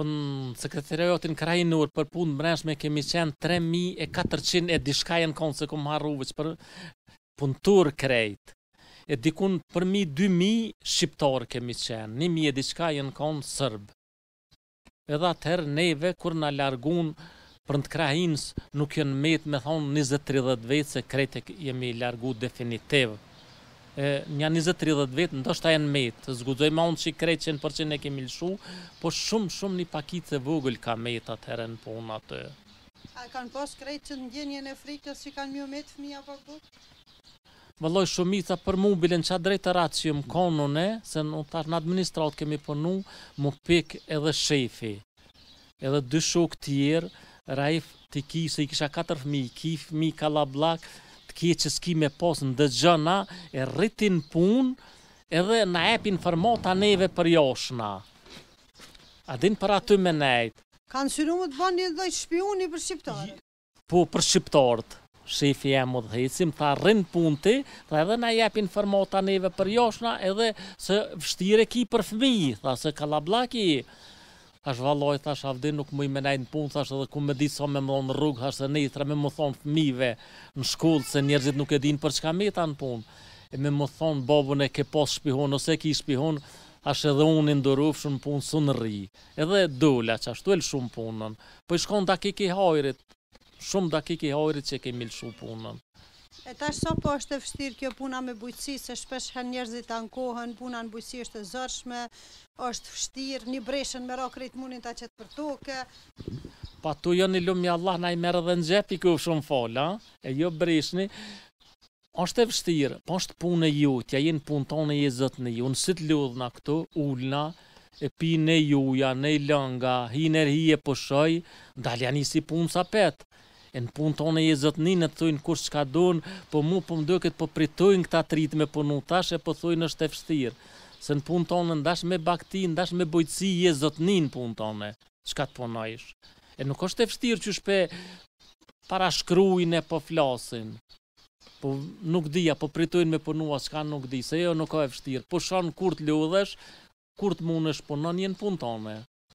po në sekretariatin krajinur për punë mbrëmshme kemi qenë 3400 e diçka janë kon se kum harru për puntur krejt. E dikun për mi 2000 shqiptar kemi qenë, 1000 e diçka janë sërbë. serb. Edhe atëherë neve kur na largun për në të nuk jenë metë me thonë 20-30 vetë se krejtë jemi largu definitivë një 20-30 vetë, ndoshta janë metë, zgudzoj ma unë që i krejtë që në përqin e kemi lëshu, po shumë, shumë një pakitë të vogël ka metë atërë në punë atë. A kanë pas krejtë që në gjenje në frikës që kanë mjë metë fëmija për këtë? Vëlloj shumica për mobilin që a drejtë të ratë që jëmë se në tash në administratë kemi përnu, më pik edhe shefi, edhe dy shok tjerë, rajf të ki, se i kisha 4 fëmi, ki fëmi, kalablakë, të kje që s'ki me posë në dëgjëna, e rritin punë, edhe në epin formata neve për joshna. A din për aty me nejtë? Kanë syru më të banë një dhe shpioni për Shqiptarët? Po, për shqiptarët. Shifi e më dhejcim, ta rrinë punti ta edhe na jepin formata neve për joshna, edhe se vështire ki për fëmi, ta se kalablaki Thash valloj, thash avdin nuk mu i menajnë pun, thash edhe ku me di sa me më dhonë rrug, thash edhe një, thra me më thonë fmive në shkullë, se njerëzit nuk e din për qka me ta në pun. E me më thonë babën e ke pos shpihon, ose ki shpihon, thash edhe unë i ndërruf shumë punë së në rri. Edhe dola që ashtu elë shumë punën, për po i shkonë da kiki hajrit, shumë da kiki hajrit që kemi lë shumë punën. E ta so po është e fështirë kjo puna me bujqësi, se shpesh hen njerëzit të ankohen, puna në bujqësi është e zërshme, është fështirë, një breshen me rakrit munin të qëtë për toke. Pa tu jo një lumë një Allah, na i merë dhe në gjepi kjo shumë fola, e jo breshni, është e fështirë, po është punë e ju, tja jenë punë tonë e jezët në ju, në sitë ludhna këtu, ullna, e pi në juja, në i lënga, hi nërhi e pëshoj, dalja një si punë sa petë e në punë tonë e në të thujnë kur shka donë, po mu po më doket po pritojnë këta tritë me punu, tash e po thujnë është e fështirë, se në punë tonë ndash me bakti, ndash me e jezotninë punë tonë, shka të punojsh. E nuk është e fështirë që shpe para shkrujnë e po flasin, po nuk dhja, po pritojnë me punu, a shka nuk dhja, se jo nuk ka e fështirë, po shonë kur të ludhesh, kur të mund është punon, jenë punë tonë.